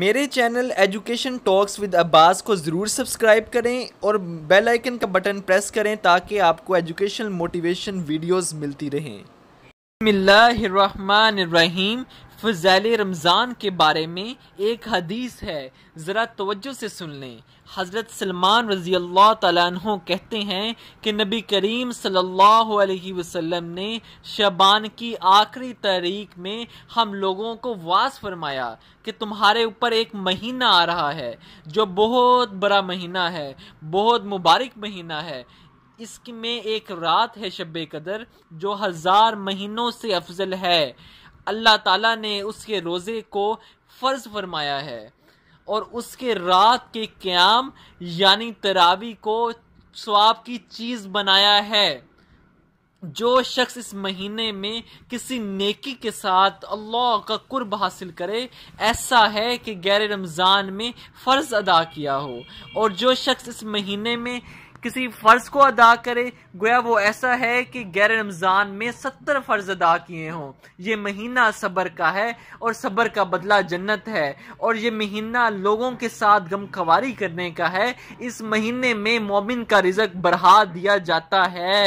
मेरे channel education talks with Abbas को ज़रूर सब्सक्राइब करें और बेल आइकन का बटन प्रेस करें ताकि आपको एजुकेशनल मोटिवेशन वीडियोस मिलती रहें रहीम फजैल रमज़ान के बारे में एक हदीस है ज़रा तवज्जो से सुन लें हज़रत सलमान रज़ी अल्लाह तु कहते हैं कि नबी करीम सल्लल्लाहु अलैहि वसल्लम ने शबान की आखिरी तारीख में हम लोगों को वास फरमाया कि तुम्हारे ऊपर एक महीना आ रहा है जो बहुत बड़ा महीना है बहुत मुबारक महीना है इसमें एक रात है शब कदर जो हज़ार महीनों से अफजल है अल्लाह ताला ने उसके रोज़े को फ़र्ज़ फरमाया है और उसके रात के क्याम यानी तरावी को स्वाब की चीज़ बनाया है जो शख्स इस महीने में किसी नेकी के साथ अल्लाह का कुर्ब हासिल करे ऐसा है कि गैर रमज़ान में फ़र्ज़ अदा किया हो और जो शख्स इस महीने में किसी फ़र्ज़ को अदा करे गोया वो ऐसा है कि गैर रमज़ान में सत्तर फ़र्ज़ अदा किए हों ये महीना सब्र का है और सब्र का बदला जन्नत है और ये महीना लोगों के साथ गमखवारी करने का है इस महीने में मोमिन का रिजक बढ़ा दिया जाता है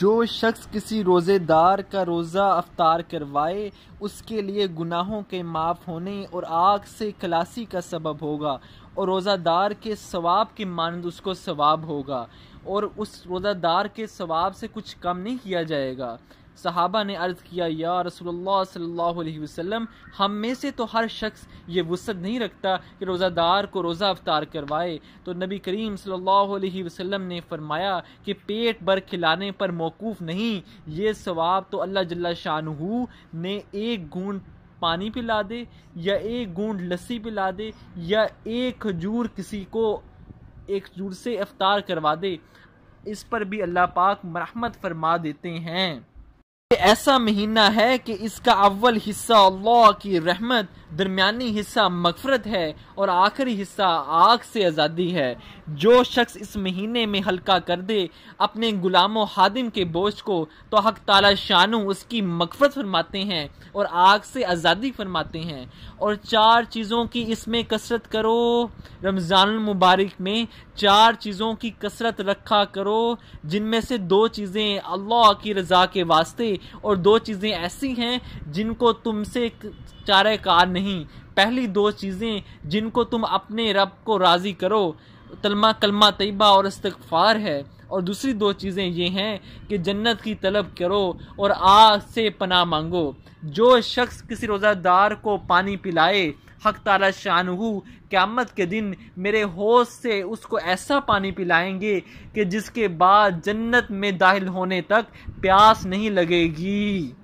जो शख्स किसी रोज़ेदार का रोज़ा अफ्तार करवाए उसके लिए गुनाहों के माफ़ होने और आग से खलासी का सबब होगा और रोज़ादार के सवाब के मानद उसको सवाब होगा और उस रोज़ादार के सवाब से कुछ कम नहीं किया जाएगा सहाबा ने अर्ज़ किया या रसूलुल्लाह हम में से तो हर शख्स ये वसत नहीं रखता कि रोज़ादार को रोज़ा अवतार करवाए तो नबी करीम सल्लल्लाहु वसम ने फरमाया कि पेट भर खिलाने पर मौकूफ़ नहीं ये सवाब तो अल्लाह जल्ला शाहू ने एक घूंढ पानी पिला दे या एक घूंढ लस्सी पिला दे या एक खजूर किसी को एक खजूर से अवतार करवा दे इस पर भी अल्लाह पाक मरहमत फरमा देते हैं ऐसा महीना है कि इसका अव्वल हिस्सा अल्लाह की रहमत दरमियानी हिस्सा मकफरत है और आखिरी हिस्सा आग से आज़ादी है जो शख्स इस महीने में हल्का कर दे अपने गुलाम हादिम के बोझ को तो हक ताला शानू उसकी मकफरत फरमाते हैं और आग से आज़ादी फरमाते हैं और चार चीज़ों की इसमें कसरत करो रमज़ान मुबारक में चार चीज़ों की कसरत रखा करो जिनमें से दो चीज़ें अल्लाह की रज़ा के वास्ते और दो चीज़ें ऐसी हैं जिनको तुमसे चारे कार नहीं पहली दो चीज़ें जिनको तुम अपने रब को राज़ी करो तलमा कलमा तयबा और इस्तफ़ार है और दूसरी दो चीज़ें ये हैं कि जन्नत की तलब करो और आग से पना मांगो जो शख्स किसी रोज़ादार को पानी पिलाए हक ताला शानहू क़्यामत के दिन मेरे होश से उसको ऐसा पानी पिलाएंगे कि जिसके बाद जन्नत में दाखिल होने तक प्यास नहीं लगेगी